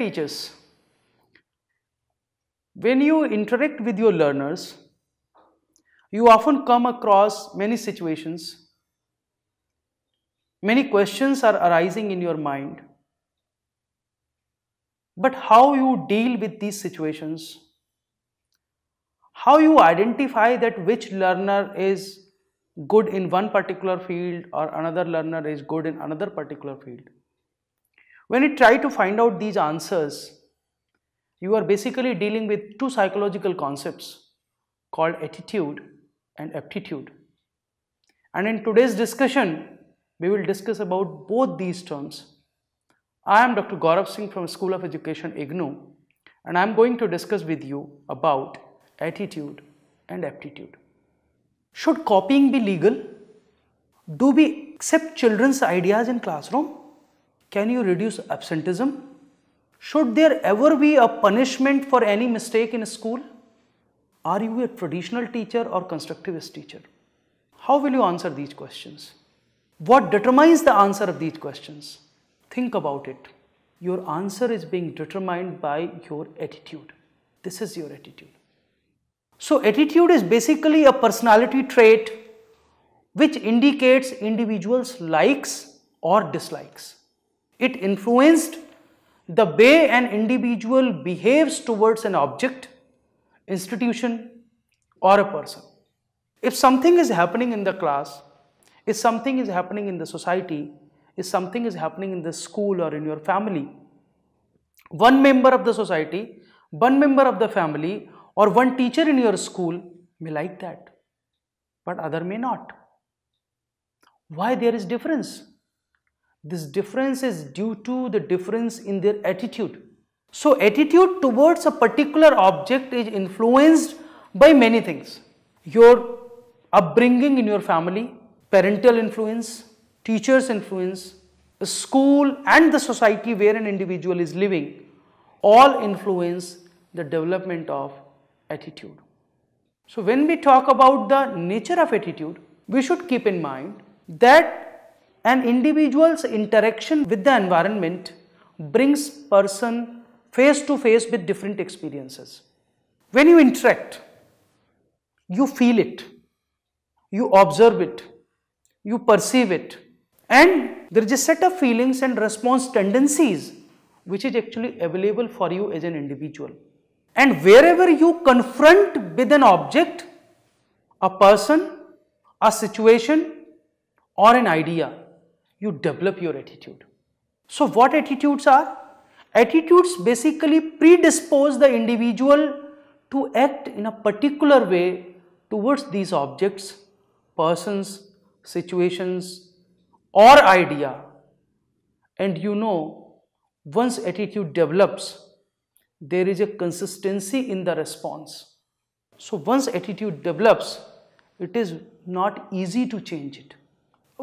teachers. When you interact with your learners, you often come across many situations, many questions are arising in your mind. But how you deal with these situations, how you identify that which learner is good in one particular field or another learner is good in another particular field, when you try to find out these answers, you are basically dealing with two psychological concepts called attitude and aptitude. And in today's discussion, we will discuss about both these terms. I am Dr. Gaurav Singh from School of Education IGNU and I am going to discuss with you about attitude and aptitude. Should copying be legal? Do we accept children's ideas in classroom? Can you reduce absenteeism? Should there ever be a punishment for any mistake in a school? Are you a traditional teacher or constructivist teacher? How will you answer these questions? What determines the answer of these questions? Think about it. Your answer is being determined by your attitude. This is your attitude. So attitude is basically a personality trait which indicates individuals likes or dislikes. It influenced the way an individual behaves towards an object, institution or a person. If something is happening in the class, if something is happening in the society, if something is happening in the school or in your family, one member of the society, one member of the family or one teacher in your school may like that, but other may not. Why there is difference? This difference is due to the difference in their attitude. So, attitude towards a particular object is influenced by many things. Your upbringing in your family, parental influence, teacher's influence, school and the society where an individual is living all influence the development of attitude. So, when we talk about the nature of attitude, we should keep in mind that an individual's interaction with the environment brings person face to face with different experiences. When you interact, you feel it, you observe it, you perceive it and there is a set of feelings and response tendencies which is actually available for you as an individual. And wherever you confront with an object, a person, a situation or an idea, you develop your attitude. So what attitudes are? Attitudes basically predispose the individual to act in a particular way towards these objects, persons, situations or idea. And you know, once attitude develops, there is a consistency in the response. So once attitude develops, it is not easy to change it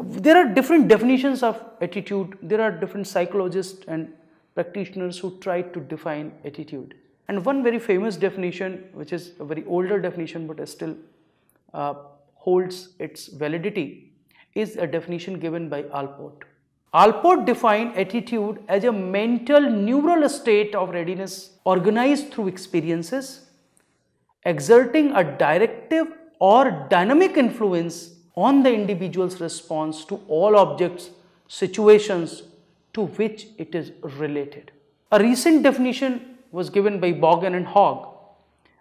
there are different definitions of attitude, there are different psychologists and practitioners who try to define attitude. And one very famous definition which is a very older definition but still uh, holds its validity is a definition given by Alport. Alport defined attitude as a mental neural state of readiness organized through experiences exerting a directive or dynamic influence on the individual's response to all objects, situations to which it is related. A recent definition was given by Bogan and Hogg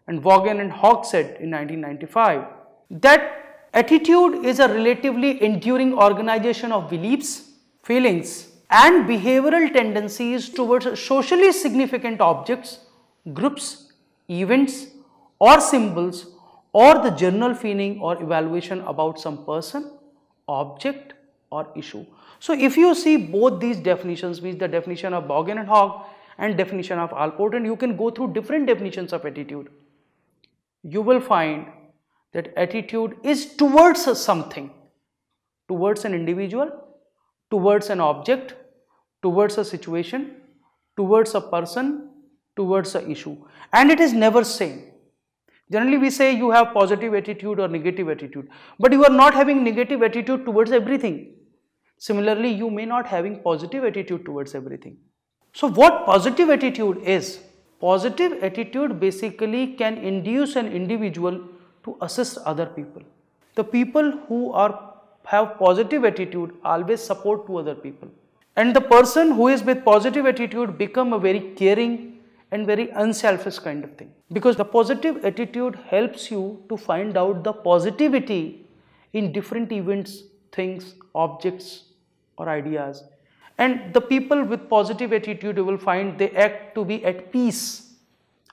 and Vaughan and Hogg said in 1995 that attitude is a relatively enduring organization of beliefs, feelings and behavioral tendencies towards socially significant objects, groups, events or symbols or the general feeling or evaluation about some person, object or issue. So, if you see both these definitions means the definition of Bogan and Hogg and definition of Alport, and you can go through different definitions of attitude, you will find that attitude is towards something, towards an individual, towards an object, towards a situation, towards a person, towards a issue and it is never same. Generally, we say you have positive attitude or negative attitude, but you are not having negative attitude towards everything. Similarly, you may not having positive attitude towards everything. So, what positive attitude is? Positive attitude basically can induce an individual to assist other people. The people who are have positive attitude always support to other people. And the person who is with positive attitude become a very caring, and very unselfish kind of thing. Because the positive attitude helps you to find out the positivity in different events, things, objects or ideas. And the people with positive attitude you will find they act to be at peace,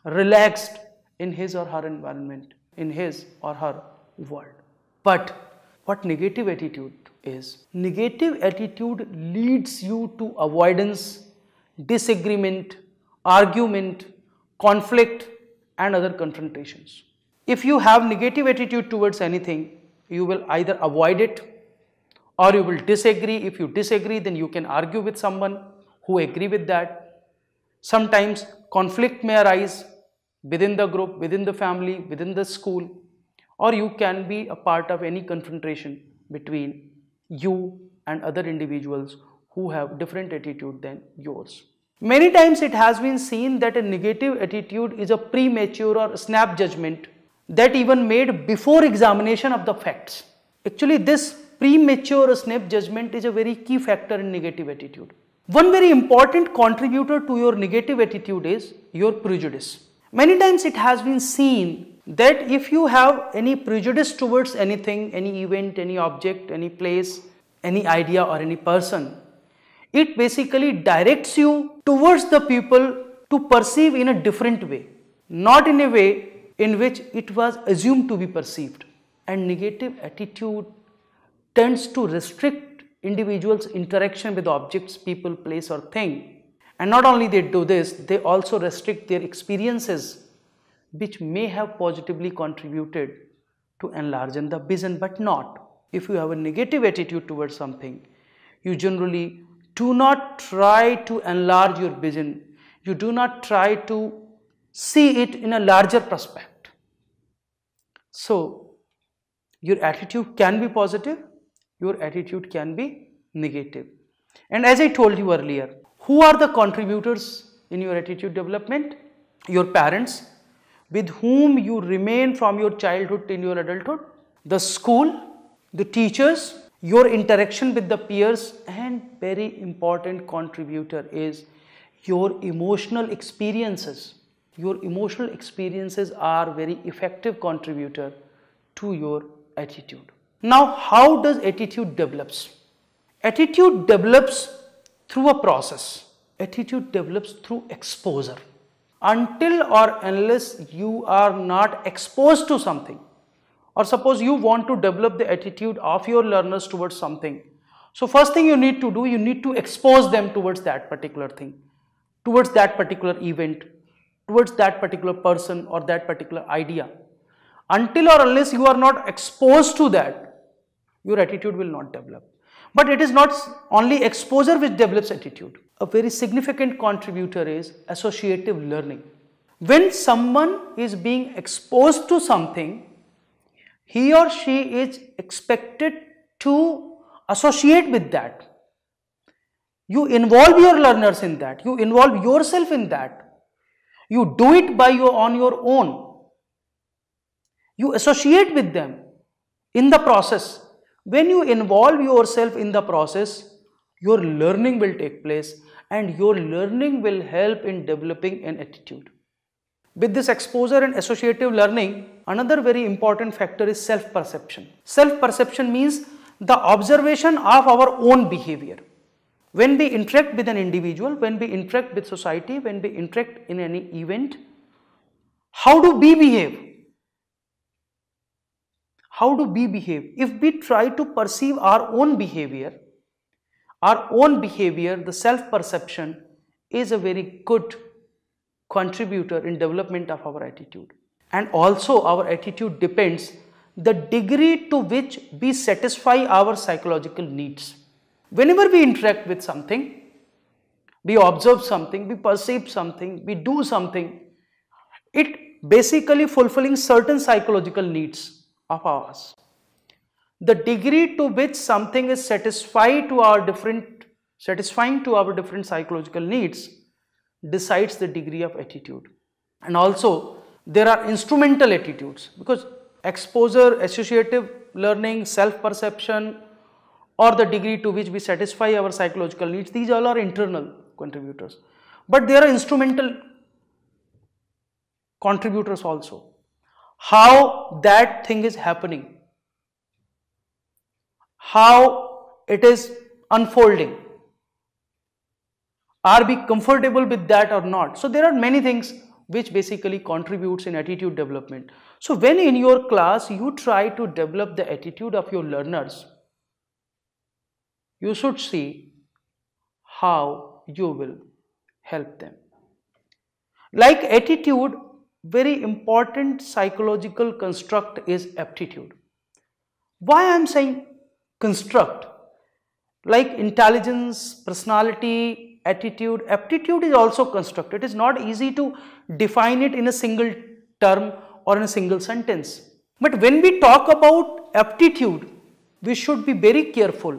relaxed in his or her environment, in his or her world. But what negative attitude is? Negative attitude leads you to avoidance, disagreement, argument, conflict and other confrontations. If you have negative attitude towards anything, you will either avoid it or you will disagree. If you disagree, then you can argue with someone who agree with that. Sometimes conflict may arise within the group, within the family, within the school, or you can be a part of any confrontation between you and other individuals who have different attitude than yours. Many times it has been seen that a negative attitude is a premature or snap judgment that even made before examination of the facts. Actually this premature snap judgment is a very key factor in negative attitude. One very important contributor to your negative attitude is your prejudice. Many times it has been seen that if you have any prejudice towards anything, any event, any object, any place, any idea or any person, it basically directs you towards the people to perceive in a different way, not in a way in which it was assumed to be perceived. And negative attitude tends to restrict individuals' interaction with objects, people, place or thing. And not only they do this, they also restrict their experiences which may have positively contributed to enlarging the vision but not. If you have a negative attitude towards something, you generally do not try to enlarge your vision. You do not try to see it in a larger prospect. So, your attitude can be positive, your attitude can be negative. And as I told you earlier, who are the contributors in your attitude development? Your parents, with whom you remain from your childhood till your adulthood, the school, the teachers, your interaction with the peers and very important contributor is your emotional experiences. Your emotional experiences are very effective contributor to your attitude. Now how does attitude develops? Attitude develops through a process. Attitude develops through exposure. Until or unless you are not exposed to something, or suppose you want to develop the attitude of your learners towards something. So first thing you need to do, you need to expose them towards that particular thing, towards that particular event, towards that particular person or that particular idea. Until or unless you are not exposed to that, your attitude will not develop. But it is not only exposure which develops attitude. A very significant contributor is associative learning. When someone is being exposed to something, he or she is expected to associate with that. You involve your learners in that. You involve yourself in that. You do it by your on your own. You associate with them in the process. When you involve yourself in the process, your learning will take place and your learning will help in developing an attitude. With this exposure and associative learning, another very important factor is self-perception. Self-perception means the observation of our own behavior. When we interact with an individual, when we interact with society, when we interact in any event, how do we behave? How do we behave? If we try to perceive our own behavior, our own behavior, the self-perception is a very good contributor in development of our attitude. And also our attitude depends the degree to which we satisfy our psychological needs. Whenever we interact with something, we observe something, we perceive something, we do something, it basically fulfilling certain psychological needs of ours. The degree to which something is satisfied to our different, satisfying to our different psychological needs decides the degree of attitude. And also there are instrumental attitudes because exposure, associative learning, self-perception or the degree to which we satisfy our psychological needs, these all are internal contributors. But there are instrumental contributors also. How that thing is happening, how it is unfolding, are we comfortable with that or not? So there are many things which basically contributes in attitude development. So when in your class you try to develop the attitude of your learners, you should see how you will help them. Like attitude, very important psychological construct is aptitude. Why I am saying construct? Like intelligence, personality, attitude, aptitude is also constructed. It is not easy to define it in a single term or in a single sentence. But when we talk about aptitude, we should be very careful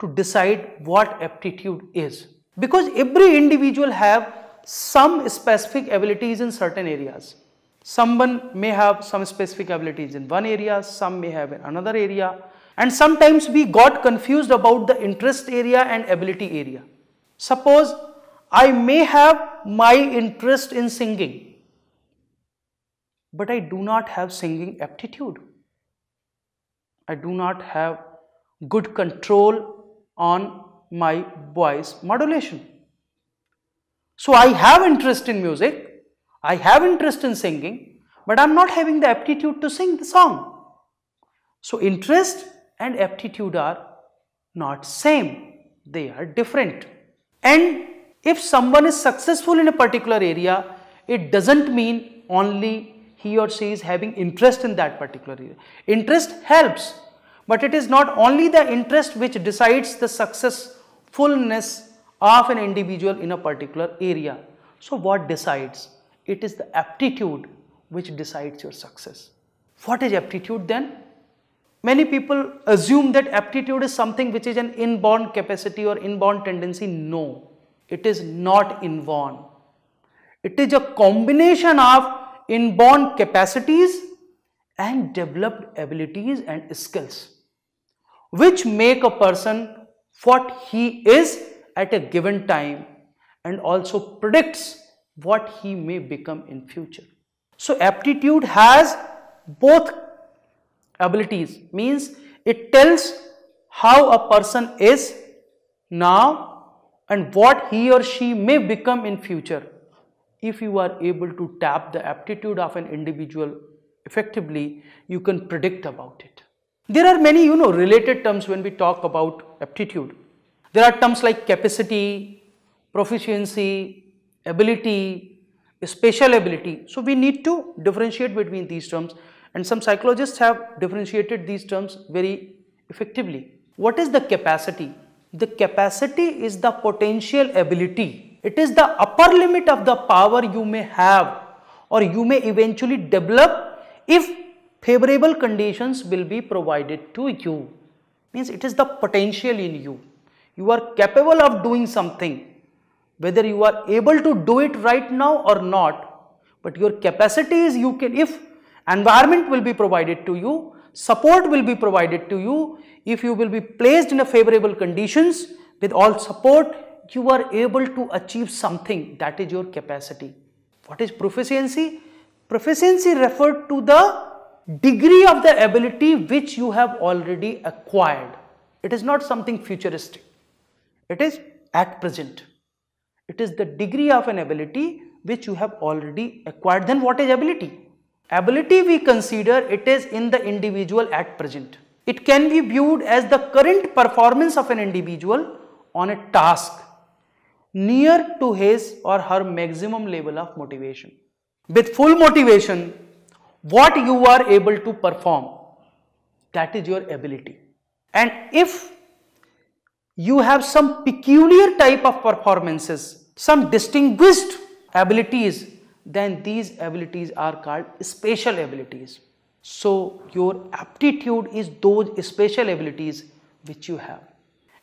to decide what aptitude is. Because every individual have some specific abilities in certain areas. Someone may have some specific abilities in one area, some may have in another area and sometimes we got confused about the interest area and ability area. Suppose I may have my interest in singing, but I do not have singing aptitude. I do not have good control on my voice modulation. So I have interest in music, I have interest in singing, but I am not having the aptitude to sing the song. So interest and aptitude are not same, they are different. And if someone is successful in a particular area, it doesn't mean only he or she is having interest in that particular area. Interest helps, but it is not only the interest which decides the successfulness of an individual in a particular area. So what decides? It is the aptitude which decides your success. What is aptitude then? Many people assume that aptitude is something which is an inborn capacity or inborn tendency. No, it is not inborn. It is a combination of inborn capacities and developed abilities and skills which make a person what he is at a given time and also predicts what he may become in future. So aptitude has both abilities means it tells how a person is now and what he or she may become in future. If you are able to tap the aptitude of an individual effectively, you can predict about it. There are many you know related terms when we talk about aptitude. There are terms like capacity, proficiency, ability, special ability. So, we need to differentiate between these terms and some psychologists have differentiated these terms very effectively. What is the capacity? The capacity is the potential ability. It is the upper limit of the power you may have or you may eventually develop if favorable conditions will be provided to you. Means it is the potential in you. You are capable of doing something whether you are able to do it right now or not but your capacity is you can if environment will be provided to you, support will be provided to you. If you will be placed in a favorable conditions with all support, you are able to achieve something that is your capacity. What is proficiency? Proficiency referred to the degree of the ability which you have already acquired. It is not something futuristic. It is at present. It is the degree of an ability which you have already acquired. Then what is ability? Ability we consider it is in the individual at present. It can be viewed as the current performance of an individual on a task near to his or her maximum level of motivation. With full motivation, what you are able to perform, that is your ability. And if you have some peculiar type of performances, some distinguished abilities then these abilities are called special abilities. So your aptitude is those special abilities which you have.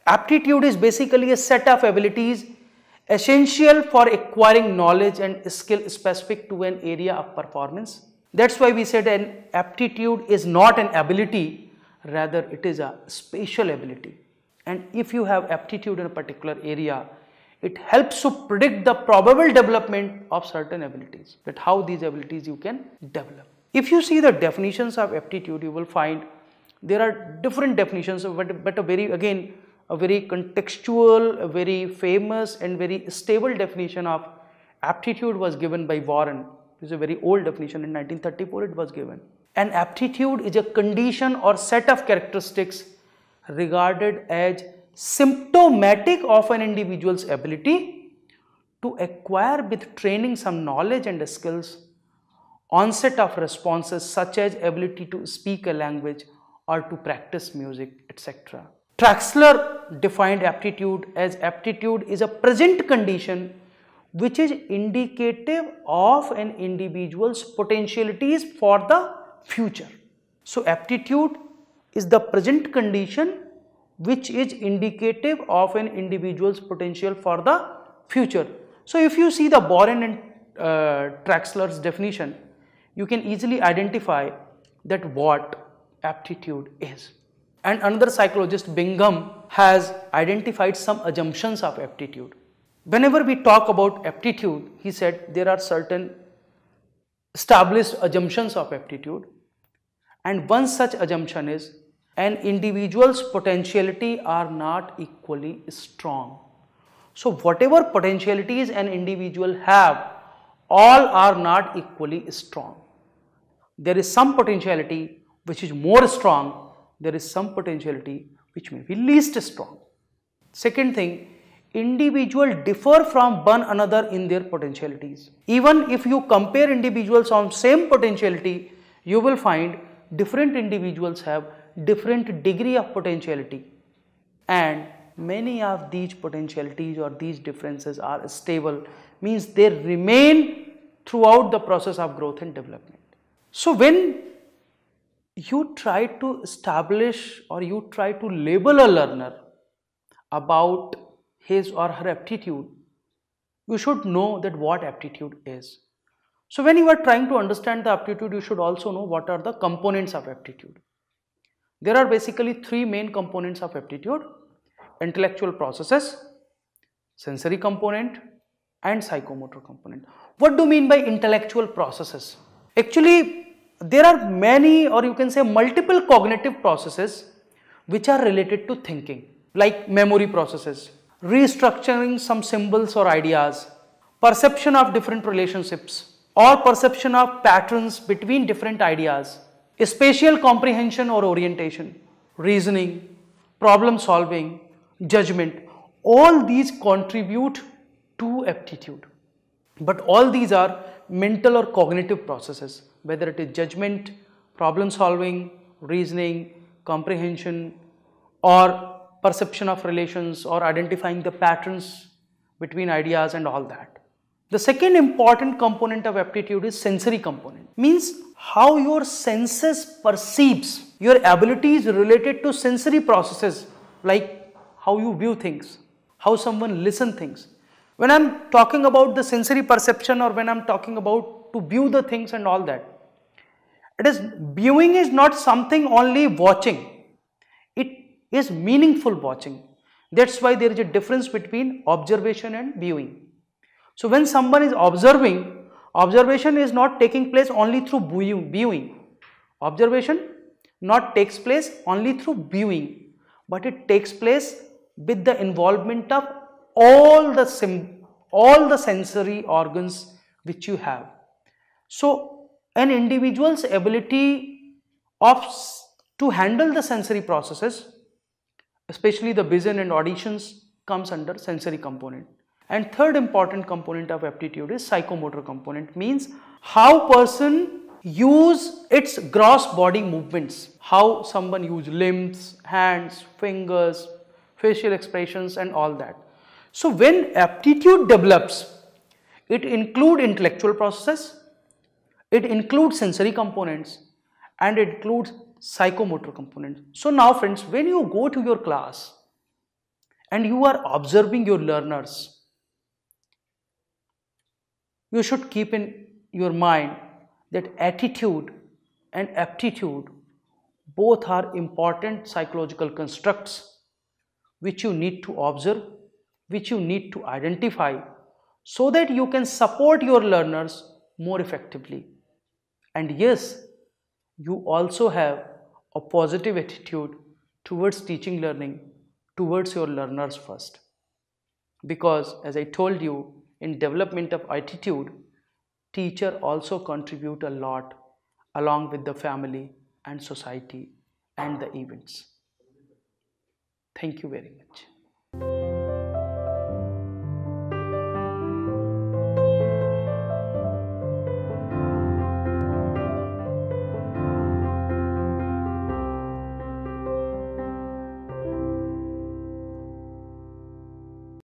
Aptitude is basically a set of abilities essential for acquiring knowledge and skill specific to an area of performance. That's why we said an aptitude is not an ability, rather it is a special ability. And if you have aptitude in a particular area, it helps to predict the probable development of certain abilities that how these abilities you can develop. If you see the definitions of aptitude you will find there are different definitions but, but a very again a very contextual, a very famous and very stable definition of aptitude was given by Warren. This is a very old definition in 1934 it was given. An aptitude is a condition or set of characteristics regarded as symptomatic of an individual's ability to acquire with training some knowledge and skills, onset of responses such as ability to speak a language or to practice music, etc. Traxler defined aptitude as aptitude is a present condition which is indicative of an individual's potentialities for the future. So, aptitude is the present condition which is indicative of an individual's potential for the future. So, if you see the Boren and uh, Traxler's definition, you can easily identify that what aptitude is. And another psychologist Bingham has identified some assumptions of aptitude. Whenever we talk about aptitude, he said there are certain established assumptions of aptitude and one such assumption is and individual's potentiality are not equally strong. So whatever potentialities an individual have, all are not equally strong. There is some potentiality which is more strong, there is some potentiality which may be least strong. Second thing, individual differ from one another in their potentialities. Even if you compare individuals on same potentiality, you will find different individuals have different degree of potentiality and many of these potentialities or these differences are stable means they remain throughout the process of growth and development. So, when you try to establish or you try to label a learner about his or her aptitude, you should know that what aptitude is. So, when you are trying to understand the aptitude, you should also know what are the components of aptitude. There are basically three main components of aptitude, intellectual processes, sensory component and psychomotor component. What do you mean by intellectual processes? Actually, there are many or you can say multiple cognitive processes which are related to thinking like memory processes, restructuring some symbols or ideas, perception of different relationships or perception of patterns between different ideas spatial comprehension or orientation, reasoning, problem solving, judgment, all these contribute to aptitude. But all these are mental or cognitive processes, whether it is judgment, problem solving, reasoning, comprehension, or perception of relations or identifying the patterns between ideas and all that. The second important component of aptitude is sensory component. Means how your senses perceives. Your ability is related to sensory processes like how you view things, how someone listen things. When I am talking about the sensory perception or when I am talking about to view the things and all that, it is viewing is not something only watching. It is meaningful watching. That's why there is a difference between observation and viewing. So when someone is observing, observation is not taking place only through viewing. Observation not takes place only through viewing, but it takes place with the involvement of all the all the sensory organs which you have. So an individual's ability of to handle the sensory processes, especially the vision and auditions comes under sensory component. And third important component of aptitude is psychomotor component means how person use its gross body movements, how someone use limbs, hands, fingers, facial expressions and all that. So when aptitude develops, it include intellectual processes, it includes sensory components and it includes psychomotor components. So now friends, when you go to your class and you are observing your learners, you should keep in your mind that attitude and aptitude both are important psychological constructs which you need to observe, which you need to identify so that you can support your learners more effectively. And yes, you also have a positive attitude towards teaching learning towards your learners first. Because as I told you, in development of attitude, teacher also contribute a lot along with the family and society and the events. Thank you very much.